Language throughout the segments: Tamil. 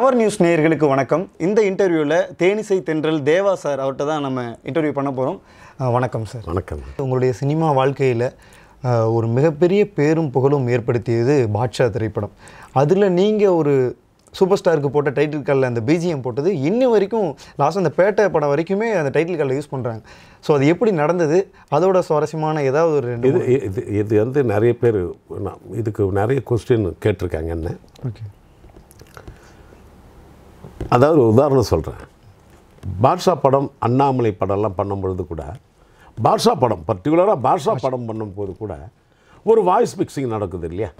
நவர் நியூஸ் நேயர்களுக்கு வணக்கம் இந்த இன்டர்வியூவில் தேனிசை தென்றல் தேவா சார் அவர்கிட்ட தான் நம்ம இன்டர்வியூ பண்ண போகிறோம் வணக்கம் சார் வணக்கம் உங்களுடைய சினிமா வாழ்க்கையில் ஒரு மிகப்பெரிய பேரும் புகழும் ஏற்படுத்தியது பாட்ஷா திரைப்படம் அதில் நீங்கள் ஒரு சூப்பர் ஸ்டாருக்கு போட்ட டைட்டில் காலில் அந்த பிஜிஎம் போட்டது இன்னி வரைக்கும் லாஸ்ட் அந்த பேட்டை படம் வரைக்குமே அந்த டைட்டில் காலில் யூஸ் பண்ணுறாங்க ஸோ அது எப்படி நடந்தது அதோட சுவாரஸ்யமான ஏதாவது ஒரு இது இது இது வந்து நிறைய பேர் இதுக்கு நிறைய கொஸ்டின் கேட்டிருக்காங்க என்ன ஓகே அதாவது ஒரு உதாரணம் சொல்கிறேன் பாட்ஷா படம் அண்ணாமலை படம்லாம் பண்ணும்பொழுது கூட பாட்ஷா படம் பர்டிகுலராக பாட்ஷா படம் பண்ணும்போது கூட ஒரு வாய்ஸ் மிக்சிங் நடக்குது இல்லையா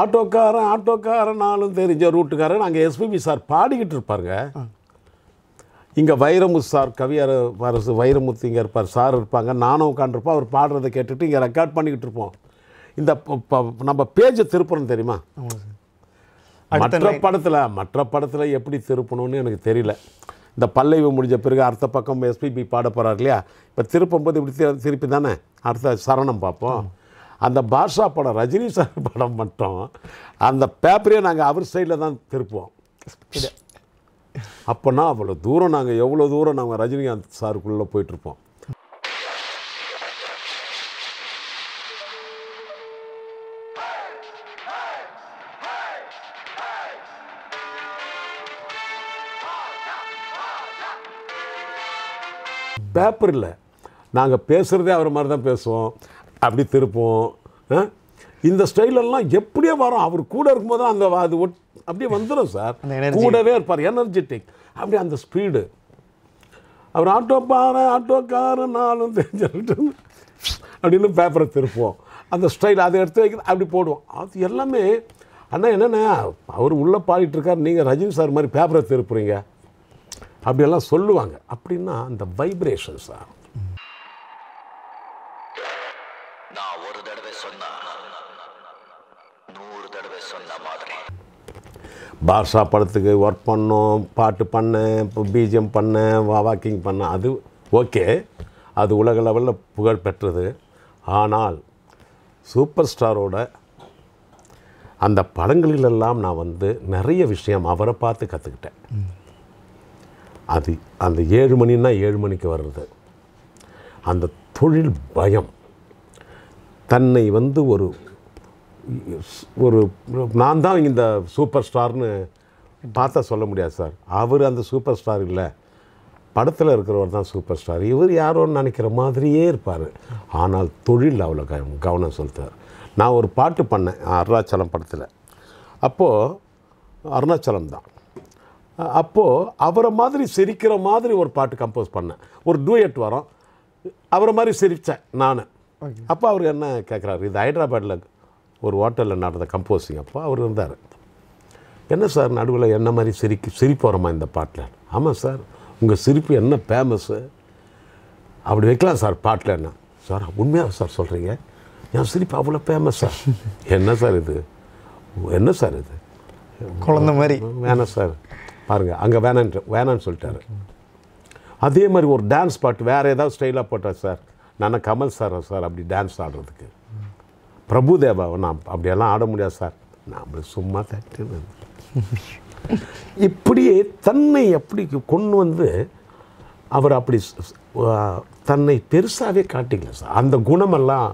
ஆட்டோக்காரன் ஆட்டோக்காரன் நாளும் தெரிஞ்ச ரூட்டுக்காரன் அங்கே எஸ்பிபி சார் பாடிக்கிட்டு இருப்பாருங்க இங்கே வைரமுத்து சார் கவியார் அரசு வைரமுத்து இங்கே இருப்பார் சார் இருப்பாங்க நானும் உட்காந்துருப்போம் அவர் பாடுறதை கேட்டுட்டு இங்கே ரெக்கார்ட் பண்ணிக்கிட்டு இருப்போம் இந்த நம்ம பேஜை திருப்புறோம் தெரியுமா மற்ற படத்தில் மற்ற படத்தில் எப்படி திருப்பணும்னு எனக்கு தெரியல இந்த பல்லைவு முடிஞ்ச பிறகு அடுத்த பக்கம் எஸ்பிபி பாட போகிறார் இல்லையா இப்போ போது இப்படி திருப்பி தானே அடுத்த சரணம் பார்ப்போம் அந்த பாஷா படம் ரஜினி சார் படம் மட்டும் அந்த பேப்பரையும் நாங்கள் அவர் சைடில் தான் திருப்புவோம் அப்போனா அவ்வளோ தூரம் நாங்கள் எவ்வளோ தூரம் நாங்கள் ரஜினிகாந்த் சாருக்குள்ளே போயிட்டுருப்போம் பேப்பர் இல்லை நாங்கள் பேசுகிறதே அவர் மாதிரி தான் பேசுவோம் அப்படி திருப்போம் இந்த ஸ்டைலெல்லாம் எப்படியே வரும் அவர் கூட இருக்கும்போது அந்த அது அப்படியே வந்துடும் சார் கூடவே இருப்பார் எனர்ஜெட்டிக் அப்படி அந்த ஸ்பீடு அவர் ஆட்டோ பாற ஆட்டோக்காரன் நானும் தெரிஞ்சுட்டு அப்படின்னு பேப்பரை திருப்போம் அந்த ஸ்டைல் அதை எடுத்து வைக்கிறது அப்படி போடுவோம் அது எல்லாமே அண்ணா என்னென்ன அவர் உள்ளே பாடிட்டுருக்கார் நீங்கள் ரஜினி சார் மாதிரி பேப்பரை திருப்புறீங்க அப்படியெல்லாம் சொல்லுவாங்க அப்படின்னா அந்த வைப்ரேஷன்ஸ் ஆகும் பாஷா படத்துக்கு ஒர்க் பண்ணோம் பாட்டு பண்ணேன் இப்போ பிஜிஎம் பண்ணேன் வாக்கிங் பண்ணேன் அது ஓகே அது உலக லெவலில் புகழ் பெற்றது ஆனால் சூப்பர் ஸ்டாரோட அந்த படங்களிலெல்லாம் நான் வந்து நிறைய விஷயம் அவரை பார்த்து கற்றுக்கிட்டேன் அது அந்த ஏழு மணின்னா ஏழு மணிக்கு வர்றது அந்த தொழில் பயம் தன்னை வந்து ஒரு ஒரு நான் தான் இந்த சூப்பர் ஸ்டார்னு பார்த்தா சொல்ல முடியாது சார் அவர் அந்த சூப்பர் ஸ்டார் இல்லை படத்தில் இருக்கிறவர் தான் சூப்பர் ஸ்டார் இவர் யாரோன்னு நினைக்கிற மாதிரியே இருப்பார் ஆனால் தொழில் அவ்வளோ க கவனம் செலுத்துவார் நான் ஒரு பாட்டு பண்ணேன் அருணாச்சலம் படத்தில் அப்போது அருணாச்சலம் தான் அப்போது அவரை மாதிரி சிரிக்கிற மாதிரி ஒரு பாட்டு கம்போஸ் பண்ணேன் ஒரு டூயட் வரோம் அவரை மாதிரி சிரித்தேன் நான் அப்போ அவர் என்ன கேட்குறாரு இது ஹைதராபாடில் ஒரு ஹோட்டலில் நடந்த கம்போசிங் அப்போ அவர் இருந்தார் என்ன சார் நடுவில் என்ன மாதிரி சிரிக்கு சிரிப்போகிறோமா இந்த பாட்டில் ஆமாம் சார் உங்கள் சிரிப்பு என்ன ஃபேமஸ்ஸு அப்படி வைக்கலாம் சார் பாட்டில் என்ன சார் உண்மையாக சார் சொல்கிறீங்க என் சிரிப்பு அவ்வளோ ஃபேமஸ் சார் என்ன சார் இது என்ன சார் இது குழந்த மாதிரி வேணாம் சார் பாருங்கள் அங்கே வேணான்ட்டு வேணான்னு சொல்லிட்டாரு அதே மாதிரி ஒரு டான்ஸ் பாட்டு வேறு ஏதாவது ஸ்டைலாக போட்டார் சார் நான் கமல் சார் சார் அப்படி டான்ஸ் ஆடுறதுக்கு பிரபுதேவாவை நான் அப்படியெல்லாம் ஆட முடியாது சார் நான் சும்மா தட்டு இப்படியே தன்னை அப்படி கொண்டு வந்து அவர் அப்படி தன்னை பெருசாகவே காட்டிக்கல சார் அந்த குணமெல்லாம்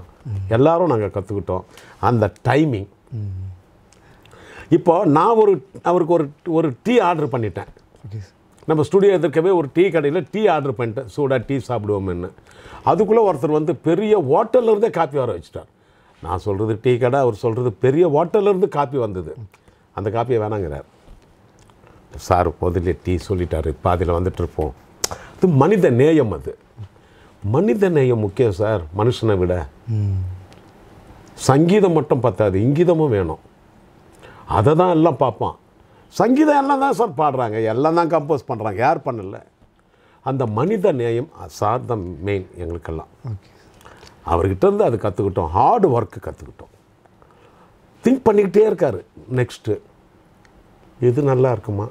எல்லாரும் நாங்கள் கற்றுக்கிட்டோம் அந்த டைமிங் இப்போ நான் ஒரு அவருக்கு ஒரு ஒரு டீ ஆர்டர் பண்ணிட்டேன் நம்ம ஸ்டுடியோ எதிர்க்கவே ஒரு டீ கடையில் டீ ஆர்டர் பண்ணிட்டேன் சூடாக டீ சாப்பிடுவோம்னு அதுக்குள்ளே ஒருத்தர் வந்து பெரிய ஹோட்டல்லேருந்தே காப்பி வர வச்சுட்டார் நான் சொல்கிறது டீ கடை அவர் சொல்கிறது பெரிய ஹோட்டல்லேருந்து காப்பி வந்தது அந்த காப்பியை வேணாங்கிறார் சார் முதல்ல டீ சொல்லிட்டாரு பாதியில் வந்துட்டுருப்போம் அது மனித நேயம் அது மனித நேயம் முக்கியம் சார் மனுஷனை விட சங்கீதம் மட்டும் பத்தாது இங்கீதமும் வேணும் அதை தான் எல்லாம் பார்ப்பான் சங்கீதம் எல்லாம் தான் சார் பாடுறாங்க எல்லாம் தான் கம்போஸ் பண்ணுறாங்க யார் பண்ணல அந்த மனித நேயம் சார் த மெயின் எங்களுக்கெல்லாம் அவர்கிட்ட இருந்து அது கற்றுக்கிட்டோம் ஹார்டு ஒர்க்கு கற்றுக்கிட்டோம் திங்க் பண்ணிக்கிட்டே இருக்கார் நெக்ஸ்ட்டு இது நல்லா இருக்குமா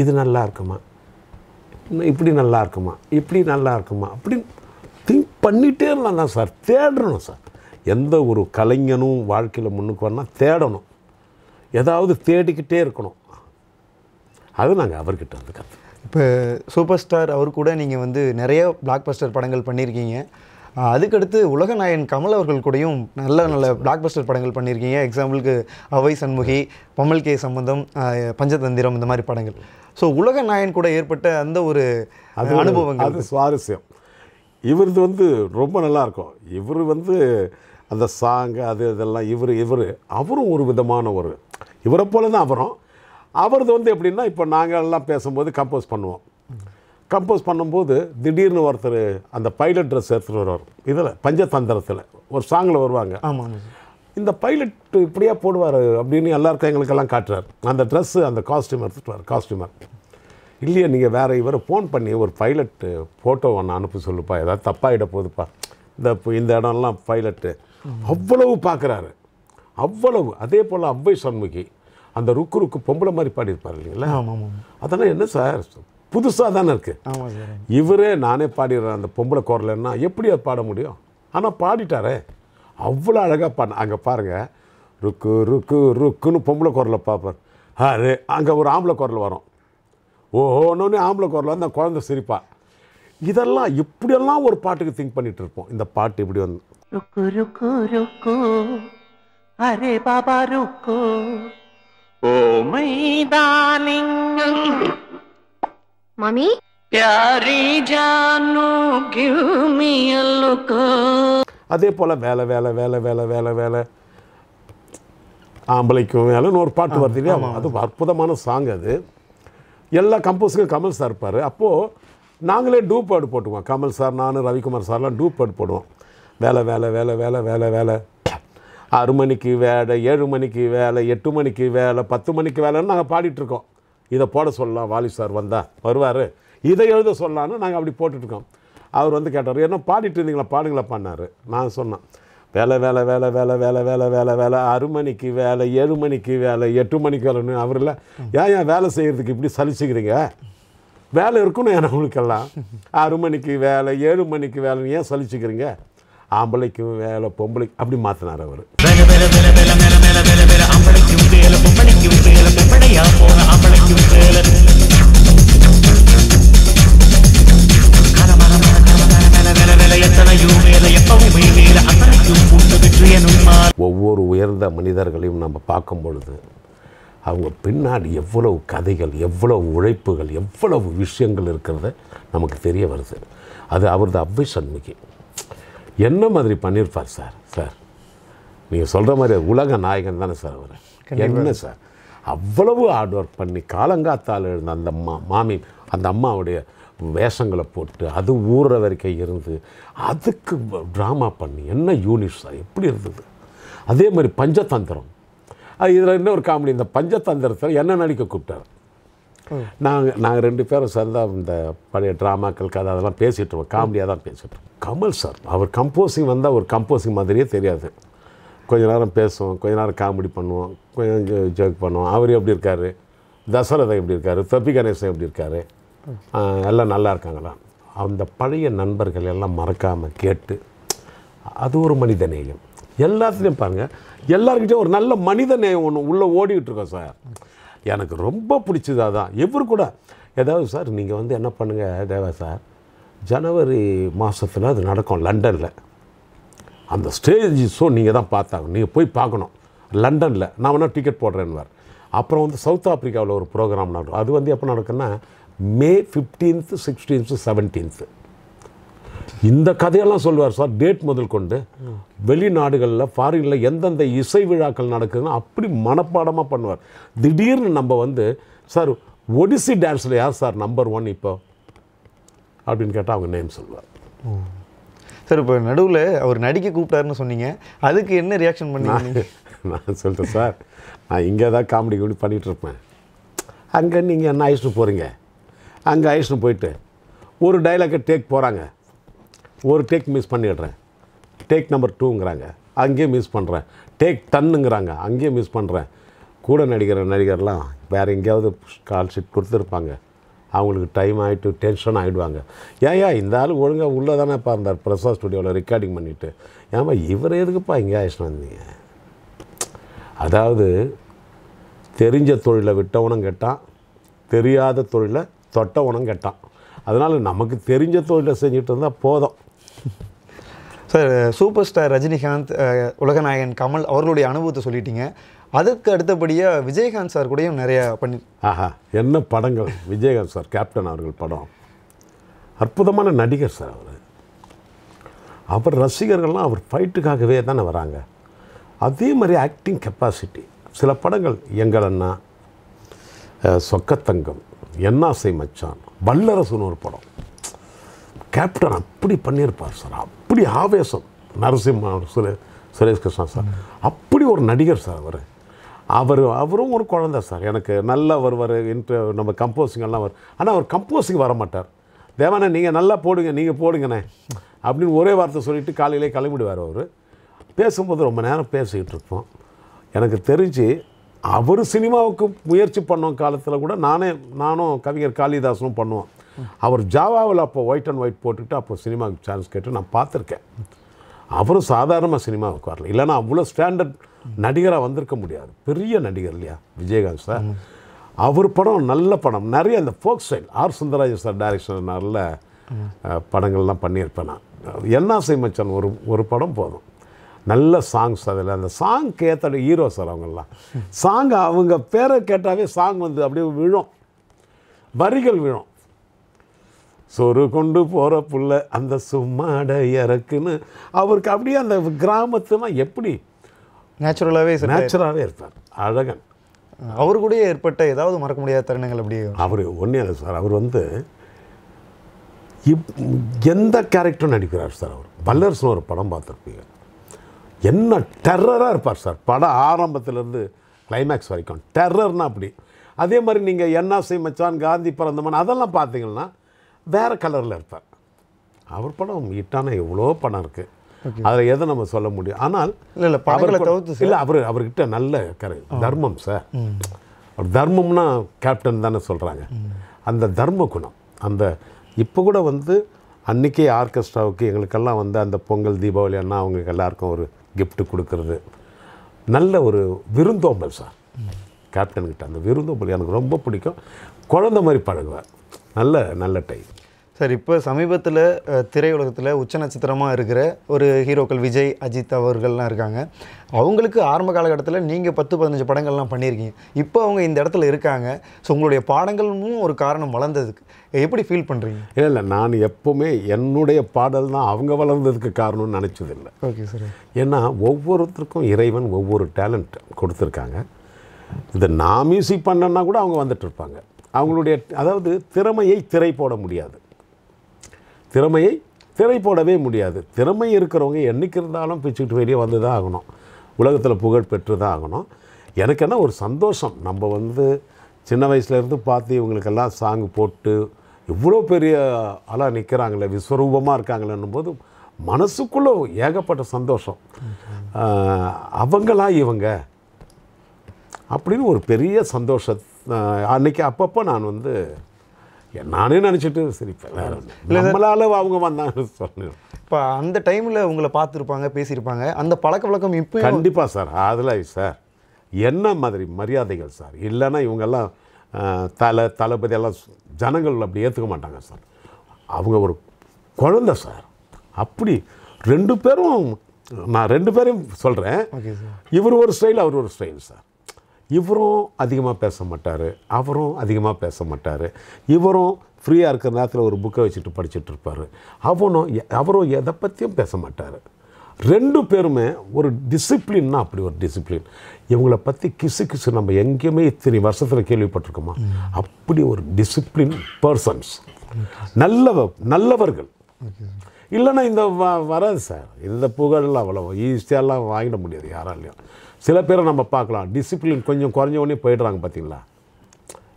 இது நல்லா இருக்குமா இப்படி நல்லா இருக்குமா இப்படி நல்லா இருக்குமா அப்படின்னு திங்க் பண்ணிகிட்டே தான் சார் தேடணும் சார் எந்த ஒரு கலைஞனும் வாழ்க்கையில் முன்னுக்கு வரணும் தேடணும் ஏதாவது தேடிக்கிட்டே இருக்கணும் அது நாங்கள் அவர்கிட்ட வந்து கற்று இப்போ சூப்பர் ஸ்டார் அவர் கூட நீங்கள் வந்து நிறைய பிளாக் பஸ்டர் படங்கள் பண்ணியிருக்கீங்க அதுக்கடுத்து உலகநாயன் கமல் அவர்கள் கூடயும் நல்ல நல்ல பிளாக் பஸ்டர் படங்கள் பண்ணியிருக்கீங்க எக்ஸாம்பிளுக்கு அவை சண்முகி பம்மல் கே சம்பந்தம் பஞ்சதந்திரம் இந்த மாதிரி படங்கள் ஸோ உலக நாயன் கூட ஏற்பட்ட அந்த ஒரு அனுபவங்கள் அது சுவாரஸ்யம் இவரது வந்து ரொம்ப நல்லாயிருக்கும் இவர் வந்து அந்த சாங்கு அது இதெல்லாம் இவர் இவர் அவரும் ஒரு விதமான ஒரு இவரை போல தான் அவரும் அவரது வந்து எப்படின்னா இப்போ நாங்கள் எல்லாம் பேசும்போது கம்போஸ் பண்ணுவோம் கம்போஸ் பண்ணும்போது திடீர்னு ஒருத்தர் அந்த பைலட் ட்ரெஸ் எடுத்துகிட்டு வருவார் இதில் பஞ்சதந்திரத்தில் ஒரு சாங்கில் வருவாங்க ஆமாம் இந்த பைலட் இப்படியே போடுவார் அப்படின்னு எல்லாருக்கும் எங்களுக்கெல்லாம் காட்டுறார் அந்த ட்ரெஸ்ஸு அந்த காஸ்டியூம் எடுத்துகிட்டு வர காஸ்டியூமர் இல்லையே நீங்கள் வேறு இவரை ஃபோன் பண்ணி ஒரு பைலட்டு ஃபோட்டோ ஒன்று அனுப்ப சொல்லுப்பா ஏதாவது தப்பாகிட போகுதுப்பா இந்த இந்த இடம்லாம் பைலட்டு அவ்வளவு பார்க்குறாரு அவ்வளவு அதே போல் அவ்வை சண்முகி அந்த ருக்கு ருக்கு பொம்பளை மாதிரி பாடியிருப்பார் இல்லைங்களா அதெல்லாம் என்ன சார் புதுசாக தானே இருக்குது இவரே நானே பாடிடுறேன் அந்த பொம்பளை குரலன்னா எப்படி அது பாட முடியும் ஆனால் பாடிட்டாரே அவ்வளோ அழகாக பாட அங்கே பாருங்கள் ருக்கு ருக்கு ருக்குன்னு பொம்பளை குரலை பார்ப்பார் அரே அங்கே ஒரு ஆம்பளை குரல் வரும் ஒன்னொன்னே ஆம்பளை குரல் அந்த குழந்தை சிரிப்பா இதெல்லாம் இப்படியெல்லாம் ஒரு பாட்டுக்கு திங்க் பண்ணிகிட்டு இருப்போம் இந்த பாட்டு இப்படி வந்து அரே బాబా రుక్కో ఓ మైదానింగం మమ్మీ ప్యారీ జాను గివ్ మీ அதே போல வேலை வேலை வேலை வேலை வேலை வேலை ஆம்பளைக்கும் வேலைன்னு ஒரு பாட்டு வருது இல்லையா அது அற்புதமான சாங் அது எல்லா கம்போஸுக்கும் கமல் சார் இருப்பார் அப்போது நாங்களே டூ பேர்டு போட்டுக்குவோம் கமல் சார் நான் ரவிக்குமார் சார்லாம் டூ பேர்டு போடுவோம் வேலை வேலை வேலை வேலை வேலை வேலை ஆறு மணிக்கு வேலை ஏழு மணிக்கு வேலை எட்டு மணிக்கு வேலை பத்து மணிக்கு வேலைன்னு நாங்கள் பாடிட்டுருக்கோம் இதை போட சொல்லலாம் வாலி சார் வந்தால் வருவார் இதை எழுத சொல்லலான்னு நாங்கள் அப்படி போட்டுட்ருக்கோம் அவர் வந்து கேட்டார் என்ன பாடிட்டு இருந்தீங்களா பாடுங்களா பண்ணார் நான் சொன்னேன் வேலை வேலை வேலை வேலை வேலை வேலை வேலை வேலை ஆறு மணிக்கு வேலை ஏழு மணிக்கு வேலை எட்டு மணிக்கு வேலைன்னு அவர் இல்லை ஏன் ஏன் வேலை செய்கிறதுக்கு இப்படி சலிச்சுக்கிறீங்க வேலை இருக்கணும் ஏன்னா உங்களுக்கெல்லாம் ஆறு மணிக்கு வேலை ஏழு மணிக்கு வேலைன்னு ஏன் சலிச்சுக்கிறீங்க ஆம்பளைக்கும் வேலை பொம்பளை அப்படி மாற்றினார் அவர் ஒவ்வொரு உயர்ந்த மனிதர்களையும் நம்ம பார்க்கும் பொழுது அவங்க பின்னாடி எவ்வளவு கதைகள் எவ்வளவு உழைப்புகள் எவ்வளவு விஷயங்கள் இருக்கிறத நமக்கு தெரிய வருது அது அவரது அவ்வை சண்முகி என்ன மாதிரி பண்ணியிருப்பார் சார் சார் நீங்கள் சொல்கிற மாதிரி உலக நாயகன் தானே சார் அவர் என்ன சார் அவ்வளவு ஹார்ட் ஒர்க் பண்ணி காலங்காத்தால் எழுந்த அந்த அம்மா மாமி அந்த அம்மாவுடைய வேஷங்களை போட்டு அது ஊறுற வரைக்கும் இருந்து அதுக்கு ட்ராமா பண்ணி என்ன யூனிட் சார் எப்படி இருந்தது அதே மாதிரி பஞ்சதந்திரம் இதில் இன்னொரு காமெடி இந்த பஞ்சதந்திரத்தில் என்ன நடிக்க கூப்பிட்டார் நாங்கள் நாங்கள் ரெண்டு பேரும் சேர்ந்தா இந்த பழைய ட்ராமாக்கள் கதை அதெல்லாம் பேசிகிட்ருவோம் காமெடியாக தான் பேசிகிட்ருவோம் கமல் சார் அவர் கம்போசிங் வந்தால் ஒரு கம்போசிங் மாதிரியே தெரியாது கொஞ்ச நேரம் பேசுவோம் கொஞ்ச நேரம் காமெடி பண்ணுவோம் கொஞ்சம் ஜோக் பண்ணுவோம் அவர் எப்படி இருக்கார் தசரதன் எப்படி இருக்கார் தப்பி கணேசன் எப்படி இருக்கார் எல்லாம் நல்லா இருக்காங்களா அந்த பழைய நண்பர்கள் எல்லாம் மறக்காமல் கேட்டு அது ஒரு மனித நேயம் எல்லாத்துலேயும் பாருங்கள் எல்லாருக்கிட்டேயும் ஒரு நல்ல மனித நேயம் ஒன்று உள்ளே ஓடிக்கிட்டு இருக்கோம் சார் எனக்கு ரொம்ப பிடிச்சது அதான் எவ்வளோ கூட ஏதாவது சார் நீங்கள் வந்து என்ன பண்ணுங்கள் தேவா சார் ஜனவரி மாதத்தில் அது நடக்கும் லண்டனில் அந்த ஸ்டேஜ் ஷோ நீங்கள் தான் பார்த்தாங்க நீங்கள் போய் பார்க்கணும் லண்டனில் நான் வேணால் டிக்கெட் போடுறேன்வார் அப்புறம் வந்து சவுத் ஆப்ரிக்காவில் ஒரு ப்ரோக்ராம் நடக்கும் அது வந்து எப்போ நடக்குன்னா மே ஃபிஃப்டீன்த்து சிக்ஸ்டீன்த்து செவன்டீன்த்து இந்த கதையெல்லாம் சொல்லுவார் சார் டேட் முதல் கொண்டு வெளிநாடுகளில் ஃபாரினில் எந்தெந்த இசை விழாக்கள் நடக்குதுன்னு அப்படி மனப்பாடமாக பண்ணுவார் திடீர்னு நம்ம வந்து சார் ஒடிசி டான்ஸில் யார் சார் நம்பர் ஒன் இப்போ அப்படின்னு கேட்டால் அவங்க நேம் சொல்லுவார் சார் இப்போ நடுவில் அவர் நடிக்க கூப்பிட்டாருன்னு சொன்னீங்க அதுக்கு என்ன ரியாக்ஷன் பண்ணீங்க நான் சொல்கிறேன் சார் நான் இங்கே தான் காமெடி காமெடி பண்ணிகிட்ருப்பேன் அங்கே நீங்கள் என்ன அழைச்சிட்டு போகிறீங்க அங்கே அழைச்சிட்டு போயிட்டு ஒரு டைலாக்கை டேக் போகிறாங்க ஒரு டேக் மிஸ் பண்ணிடுறேன் டேக் நம்பர் டூங்கிறாங்க அங்கேயே மிஸ் பண்ணுறேன் டேக் டன்னுங்கிறாங்க அங்கேயே மிஸ் பண்ணுறேன் கூட நடிகர் நடிகர்லாம் வேறு எங்கேயாவது ஸ்காலர்ஷிப் கொடுத்துருப்பாங்க அவங்களுக்கு டைம் ஆகிட்டு டென்ஷன் ஆகிடுவாங்க ஏயா இந்த ஆள் ஒழுங்காக உள்ளே தானேப்பா அந்த பிரசாத் ஸ்டுடியோவில் ரெக்கார்டிங் பண்ணிவிட்டு ஏமா இவர் எதுக்குப்பா இங்கே ஆயிடுச்சுனா வந்தீங்க அதாவது தெரிஞ்ச தொழிலை விட்டவனும் கேட்டான் தெரியாத தொழிலை தொட்டவனும் கேட்டான் அதனால் நமக்கு தெரிஞ்ச தொழிலை செஞ்சுட்டு இருந்தால் போதும் சார் சூப்பர் ஸ்டார் ரஜினிகாந்த் உலகநாயகன் கமல் அவர்களுடைய அனுபவத்தை சொல்லிட்டீங்க அதுக்கு அடுத்தபடியாக விஜயகாந்த் சார் கூடயும் நிறையா பண்ணி ஆஹா என்ன படங்கள் விஜயகாந்த் சார் கேப்டன் அவர்கள் படம் அற்புதமான நடிகர் சார் அவர் அவர் ரசிகர்கள்லாம் அவர் ஃபைட்டுக்காகவே தானே வராங்க அதே மாதிரி ஆக்டிங் கெப்பாசிட்டி சில படங்கள் எங்கள் அண்ணா சொக்கத்தங்கம் என்னாசை மச்சான் வல்லரசுன்னு ஒரு படம் கேப்டன் அப்படி பண்ணியிருப்பார் சார் அப்படி ஆவேசம் நரசிம்ம சுரே சுரேஷ் கிருஷ்ணா சார் அப்படி ஒரு நடிகர் சார் அவர் அவர் அவரும் ஒரு குழந்த சார் எனக்கு நல்லா வருவார் இன்ட்ரு நம்ம கம்போசிங்கெல்லாம் வரும் ஆனால் அவர் கம்போசிங் வர மாட்டார் தேவானே நீங்கள் நல்லா போடுங்க நீங்கள் போடுங்கண்ணே அப்படின்னு ஒரே வார்த்தை சொல்லிவிட்டு காலையிலே கிளம்பிடுவார் அவர் பேசும்போது ரொம்ப நேரம் பேசிக்கிட்டு இருப்போம் எனக்கு தெரிஞ்சு அவர் சினிமாவுக்கு முயற்சி பண்ண காலத்தில் கூட நானே நானும் கவிஞர் காளிதாசனும் பண்ணுவோம் அவர் ஜாவாவில் அப்போ ஒயிட் அண்ட் ஒயிட் போட்டுக்கிட்டு அப்போ சினிமாவுக்கு சான்ஸ் கேட்டு நான் பார்த்துருக்கேன் அவரும் சாதாரணமாக சினிமாவுக்கு வரல இல்லைன்னா அவ்வளோ ஸ்டாண்டர்ட் நடிகராக வந்திருக்க முடியாது பெரிய நடிகர் இல்லையா விஜயகாந்த் சார் அவர் படம் நல்ல படம் நிறைய அந்த folk style R Sundaraj sir direction நல்ல படங்கள்லாம் பண்ணியிருப்பேன் நான் என்ன செய்மச்சான் ஒரு ஒரு படம் போதும் நல்ல சாங்ஸ் அதில் அந்த சாங் கேத்தட ஹீரோ சார் அவங்கெல்லாம் சாங் அவங்க பேரை கேட்டாவே சாங் வந்து அப்படியே விழும் வரிகள் விழும் சோறு கொண்டு போகிற புள்ள அந்த சும்மாடை இறக்குன்னு அவருக்கு அப்படியே அந்த கிராமத்துலாம் எப்படி நேச்சுரலாகவே நேச்சுரலாகவே இருப்பார் அழகன் அவர் கூட ஏற்பட்ட ஏதாவது மறக்க முடியாத தருணங்கள் அப்படி அவர் ஒன்றே இல்லை சார் அவர் வந்து இப் எந்த கேரக்டரும் நடிக்கிறார் சார் அவர் பல்லர்ஸ்னு ஒரு படம் பார்த்துருப்பீங்க என்ன டெர்ரராக இருப்பார் சார் படம் ஆரம்பத்துலேருந்து கிளைமேக்ஸ் வரைக்கும் டெர்ரர்னா அப்படி அதே மாதிரி நீங்கள் என்னாசை மச்சான் காந்தி பிறந்தமன் அதெல்லாம் பார்த்தீங்கன்னா வேறு கலரில் இருப்பார் அவர் படம் ஹிட்டான எவ்வளோ படம் இருக்குது அதில் எதை நம்ம சொல்ல முடியும் ஆனால் இல்லை இல்லை படங்களை தவிர்த்து இல்லை அவர் அவர்கிட்ட நல்ல கரை தர்மம் சார் அவர் தர்மம்னா கேப்டன் தானே சொல்கிறாங்க அந்த தர்ம குணம் அந்த இப்போ கூட வந்து அன்றைக்கே ஆர்கெஸ்ட்ராவுக்கு எங்களுக்கெல்லாம் வந்து அந்த பொங்கல் தீபாவளி அண்ணா அவங்களுக்கு எல்லாருக்கும் ஒரு கிஃப்ட்டு கொடுக்கறது நல்ல ஒரு விருந்தோம்பல் சார் கேப்டன்கிட்ட அந்த விருந்தோம்பல் எனக்கு ரொம்ப பிடிக்கும் குழந்த மாதிரி பழகுவார் நல்ல நல்ல டைம் சார் இப்போ சமீபத்தில் திரையுலகத்தில் உச்ச நட்சத்திரமாக இருக்கிற ஒரு ஹீரோக்கள் விஜய் அஜித் அவர்கள்லாம் இருக்காங்க அவங்களுக்கு ஆரம்ப காலகட்டத்தில் நீங்கள் பத்து பதினஞ்சு படங்கள்லாம் பண்ணியிருக்கீங்க இப்போ அவங்க இந்த இடத்துல இருக்காங்க ஸோ உங்களுடைய பாடங்களும் ஒரு காரணம் வளர்ந்ததுக்கு எப்படி ஃபீல் பண்ணுறீங்க இல்லை இல்லை நான் எப்போவுமே என்னுடைய பாடல் தான் அவங்க வளர்ந்ததுக்கு காரணம்னு நினச்சதில்லை ஓகே சார் ஏன்னா ஒவ்வொருத்தருக்கும் இறைவன் ஒவ்வொரு டேலண்ட் கொடுத்துருக்காங்க இதை நான் மியூசிக் பண்ணேன்னா கூட அவங்க வந்துட்டு இருப்பாங்க அவங்களுடைய அதாவது திறமையை திரை போட முடியாது திறமையை திரை போடவே முடியாது திறமை இருக்கிறவங்க என்றைக்கு இருந்தாலும் பிச்சுக்கிட்டு வெளியே வந்து தான் ஆகணும் உலகத்தில் புகழ் பெற்று தான் ஆகணும் எனக்கு என்ன ஒரு சந்தோஷம் நம்ம வந்து சின்ன வயசுலேருந்து பார்த்து இவங்களுக்கெல்லாம் சாங் போட்டு இவ்வளோ பெரிய ஆளாக நிற்கிறாங்களே விஸ்வரூபமாக இருக்காங்களேன்னும் போது மனசுக்குள்ளே ஏகப்பட்ட சந்தோஷம் அவங்களாம் இவங்க அப்படின்னு ஒரு பெரிய சந்தோஷத்தை அன்றைக்கி அப்பப்போ நான் வந்து நானே நினச்சிட்டு சிரிப்பேன் வேற நம்மளால் அவங்க வந்தாங்கன்னு சொன்னேன் இப்போ அந்த டைமில் உங்களை பார்த்துருப்பாங்க பேசியிருப்பாங்க அந்த பழக்க வழக்கம் இப்போ கண்டிப்பாக சார் அதில் சார் என்ன மாதிரி மரியாதைகள் சார் இல்லைன்னா இவங்கெல்லாம் தலை தளபதி எல்லாம் ஜனங்கள் அப்படி ஏற்றுக்க மாட்டாங்க சார் அவங்க ஒரு குழந்த சார் அப்படி ரெண்டு பேரும் நான் ரெண்டு பேரும் சொல்கிறேன் இவர் ஒரு ஸ்டைல் அவர் ஒரு ஸ்டைல் சார் இவரும் அதிகமாக பேச மாட்டார் அவரும் அதிகமாக பேச மாட்டார் இவரும் ஃப்ரீயாக இருக்கிற நேரத்தில் ஒரு புக்கை வச்சுட்டு படிச்சுட்டு இருப்பார் அவனும் அவரும் எதை பற்றியும் பேச மாட்டார் ரெண்டு பேருமே ஒரு டிசிப்ளின்னா அப்படி ஒரு டிசிப்ளின் இவங்களை பற்றி கிசு கிசு நம்ம எங்கேயுமே இத்தனை வருஷத்தில் கேள்விப்பட்டிருக்கோமா அப்படி ஒரு டிசிப்ளின் பர்சன்ஸ் நல்லவ நல்லவர்கள் இல்லைன்னா இந்த வராது சார் இந்த புகழ் அவ்வளோ ஈஸியாலாம் வாங்கிட முடியாது யாராலையும் சில பேரை நம்ம பார்க்கலாம் டிசிப்ளின் கொஞ்சம் குறைஞ்ச உடனே போயிடுறாங்க பார்த்தீங்களா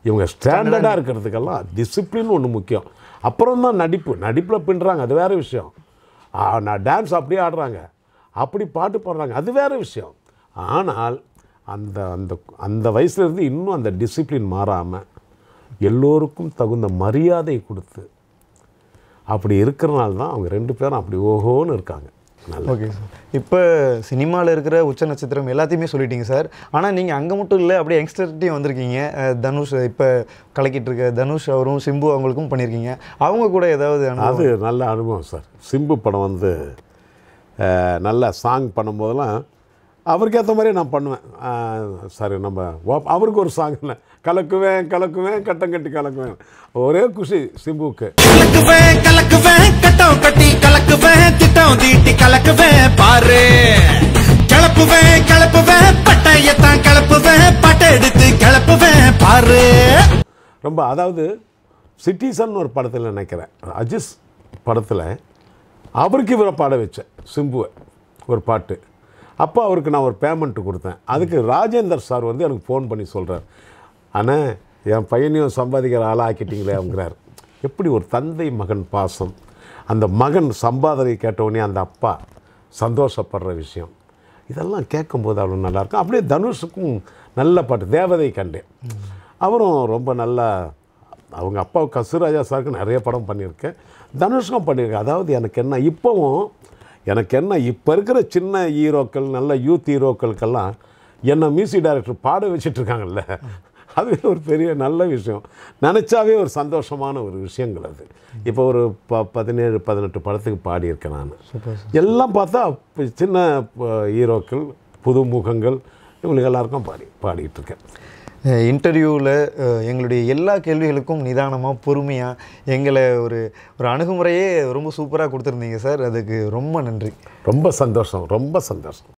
இவங்க ஸ்டாண்டர்டாக இருக்கிறதுக்கெல்லாம் டிசிப்ளின் ஒன்று முக்கியம் அப்புறம் தான் நடிப்பு நடிப்பில் பின்னுறாங்க அது வேறு விஷயம் நான் டான்ஸ் அப்படியே ஆடுறாங்க அப்படி பாட்டு பாடுறாங்க அது வேறு விஷயம் ஆனால் அந்த அந்த அந்த வயசுலேருந்து இன்னும் அந்த டிசிப்ளின் மாறாமல் எல்லோருக்கும் தகுந்த மரியாதை கொடுத்து அப்படி இருக்கிறனால தான் அவங்க ரெண்டு பேரும் அப்படி ஓஹோன்னு இருக்காங்க ஓகே சார் இப்போ சினிமாவில் இருக்கிற உச்ச நட்சத்திரம் எல்லாத்தையுமே சொல்லிட்டீங்க சார் ஆனால் நீங்கள் அங்கே மட்டும் இல்லை அப்படியே யங்ஸ்டர்கிட்டையும் வந்திருக்கீங்க தனுஷ் இப்போ கலக்கிட்டு இருக்க தனுஷ் அவரும் சிம்பு அவங்களுக்கும் பண்ணியிருக்கீங்க அவங்க கூட ஏதாவது அது நல்ல அனுபவம் சார் சிம்பு படம் வந்து நல்ல சாங் பண்ணும்போதெல்லாம் அவருக்கேற்ற மாதிரியே நான் பண்ணுவேன் சாரி நம்ம அவருக்கு ஒரு சாங் இல்லை கலக்குவேன் கலக்குவேன் கட்டம் கட்டி கலக்குவேன் ஒரே குஷி சிம்புக்கு கலக்குவேன் கலக்குவேன் கட்டம் கட்டி கலக்குவேன் திட்டம் தீட்டி கலக்குவேன் பாரு கலப்புவேன் கலப்புவேன் பட்டையத்தான் கலப்புவேன் பட்டை எடுத்து கலப்புவேன் பாரு ரொம்ப அதாவது சிட்டிசன் ஒரு படத்தில் நினைக்கிறேன் அஜிஸ் படத்தில் அவருக்கு இவரை பாட வச்சேன் சிம்புவை ஒரு பாட்டு அப்போ அவருக்கு நான் ஒரு பேமெண்ட்டு கொடுத்தேன் அதுக்கு ராஜேந்தர் சார் வந்து எனக்கு ஃபோன் பண்ணி சொல்கிறார் ஆனால் என் பையனையும் சம்பாதிக்கிற ஆளாக்கிட்டீங்களே அவங்கிறார் எப்படி ஒரு தந்தை மகன் பாசம் அந்த மகன் சம்பாதனை கேட்டவுடனே அந்த அப்பா சந்தோஷப்படுற விஷயம் இதெல்லாம் கேட்கும்போது அவ்வளோ நல்லாயிருக்கும் அப்படியே தனுஷுக்கும் நல்ல பாட்டு தேவதை கண்டேன் அவரும் ரொம்ப நல்லா அவங்க அப்பா கசுராஜா சாருக்கு நிறைய படம் பண்ணியிருக்கேன் தனுஷுக்கும் பண்ணியிருக்கேன் அதாவது எனக்கு என்ன இப்போவும் எனக்கு என்ன இப்போ இருக்கிற சின்ன ஹீரோக்கள் நல்ல யூத் ஹீரோக்களுக்கெல்லாம் என்னை மியூசிக் டைரக்டர் பாட வச்சிட்ருக்காங்கல்ல அதுவே ஒரு பெரிய நல்ல விஷயம் நினச்சாவே ஒரு சந்தோஷமான ஒரு விஷயங்கள் அது இப்போ ஒரு ப பதினேழு பதினெட்டு படத்துக்கு பாடியிருக்கேன் நான் எல்லாம் பார்த்தா சின்ன ஹீரோக்கள் புது முகங்கள் இவங்களுக்கு எல்லாருக்கும் பாடி பாடிட்டுருக்கேன் இன்டர்வியூவில் எங்களுடைய எல்லா கேள்விகளுக்கும் நிதானமாக பொறுமையாக எங்களை ஒரு ஒரு அணுகுமுறையே ரொம்ப சூப்பராக கொடுத்துருந்தீங்க சார் அதுக்கு ரொம்ப நன்றி ரொம்ப சந்தோஷம் ரொம்ப சந்தோஷம்